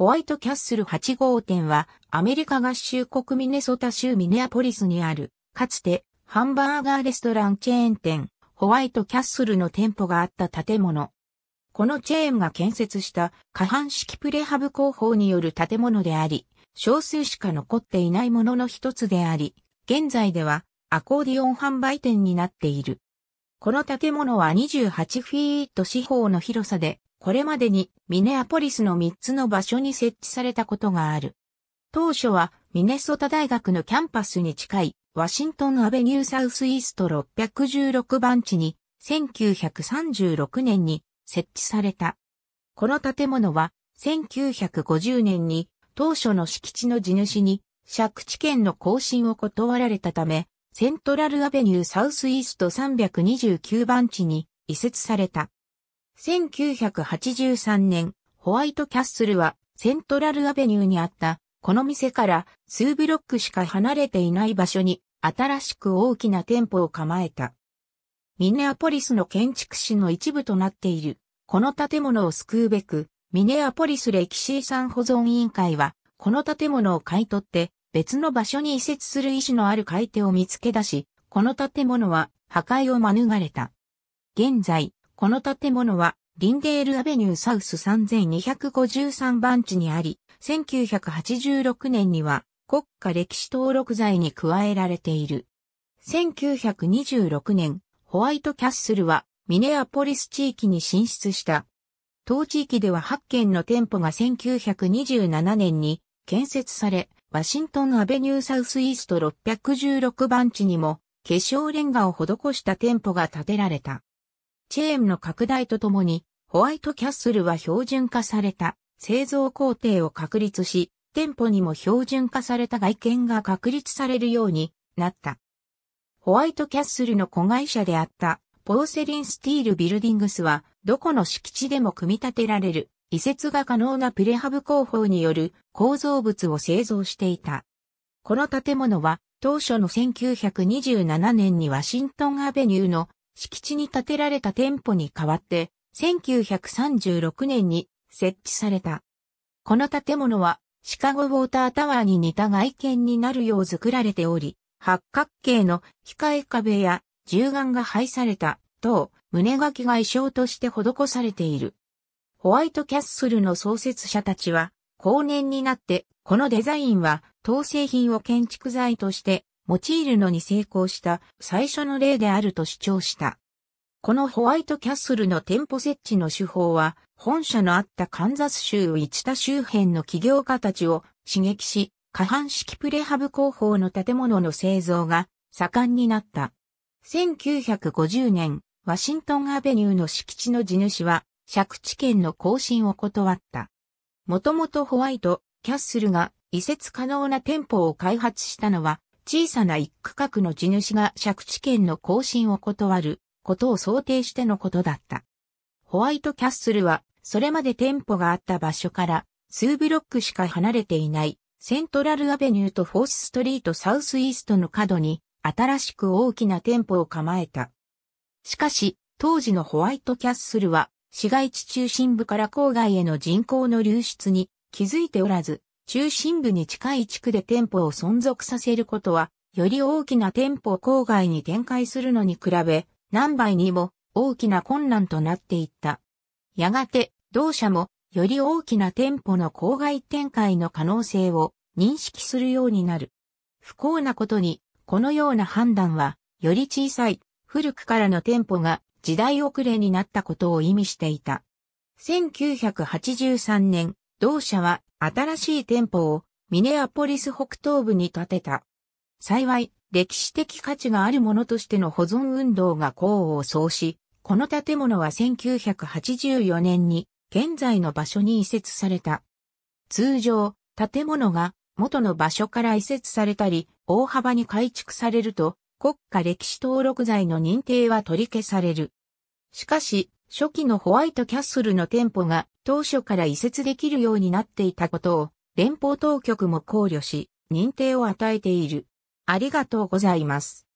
ホワイトキャッスル8号店はアメリカ合衆国ミネソタ州ミネアポリスにある、かつてハンバーガーレストランチェーン店、ホワイトキャッスルの店舗があった建物。このチェーンが建設した下半式プレハブ工法による建物であり、少数しか残っていないものの一つであり、現在ではアコーディオン販売店になっている。この建物は28フィート四方の広さで、これまでにミネアポリスの3つの場所に設置されたことがある。当初はミネソタ大学のキャンパスに近いワシントンアベニューサウスイースト616番地に1936年に設置された。この建物は1950年に当初の敷地の地主に借地権の更新を断られたためセントラルアベニューサウスイースト329番地に移設された。1983年、ホワイトキャッスルはセントラルアベニューにあったこの店から数ブロックしか離れていない場所に新しく大きな店舗を構えた。ミネアポリスの建築士の一部となっている。この建物を救うべく、ミネアポリス歴史遺産保存委員会は、この建物を買い取って別の場所に移設する意思のある買い手を見つけ出し、この建物は破壊を免れた。現在、この建物は、リンデールアベニューサウス3253番地にあり、1986年には国家歴史登録財に加えられている。1926年、ホワイトキャッスルはミネアポリス地域に進出した。当地域では8軒の店舗が1927年に建設され、ワシントンアベニューサウスイースト616番地にも化粧レンガを施した店舗が建てられた。チェーンの拡大とともに、ホワイトキャッスルは標準化された製造工程を確立し、店舗にも標準化された外見が確立されるようになった。ホワイトキャッスルの子会社であったポーセリンスティールビルディングスは、どこの敷地でも組み立てられる移設が可能なプレハブ工法による構造物を製造していた。この建物は当初の1927年にワシントンアベニューの敷地に建てられた店舗に代わって、1936年に設置された。この建物は、シカゴウォータータワーに似た外見になるよう作られており、八角形の控え壁や銃眼が配された等、胸書きが衣装として施されている。ホワイトキャッスルの創設者たちは、後年になって、このデザインは、当製品を建築材として用いるのに成功した最初の例であると主張した。このホワイトキャッスルの店舗設置の手法は、本社のあったカンザス州ウィチタ周辺の企業家たちを刺激し、下半式プレハブ工法の建物の製造が盛んになった。1950年、ワシントンアベニューの敷地の地主は、借地権の更新を断った。もともとホワイト、キャッスルが移設可能な店舗を開発したのは、小さな一区画の地主が借地権の更新を断ることを想定してのことだった。ホワイトキャッスルは、それまで店舗があった場所から数ブロックしか離れていないセントラルアベニューとフォースストリートサウスイーストの角に新しく大きな店舗を構えた。しかし、当時のホワイトキャッスルは市街地中心部から郊外への人口の流出に気づいておらず、中心部に近い地区で店舗を存続させることは、より大きな店舗郊外に展開するのに比べ、何倍にも大きな困難となっていった。やがて、同社も、より大きな店舗の郊外展開の可能性を認識するようになる。不幸なことに、このような判断は、より小さい、古くからの店舗が時代遅れになったことを意味していた。1983年、同社は新しい店舗をミネアポリス北東部に建てた。幸い、歴史的価値があるものとしての保存運動が功を奏し、この建物は1984年に現在の場所に移設された。通常、建物が元の場所から移設されたり、大幅に改築されると、国家歴史登録罪の認定は取り消される。しかし、初期のホワイトキャッスルの店舗が当初から移設できるようになっていたことを連邦当局も考慮し、認定を与えている。ありがとうございます。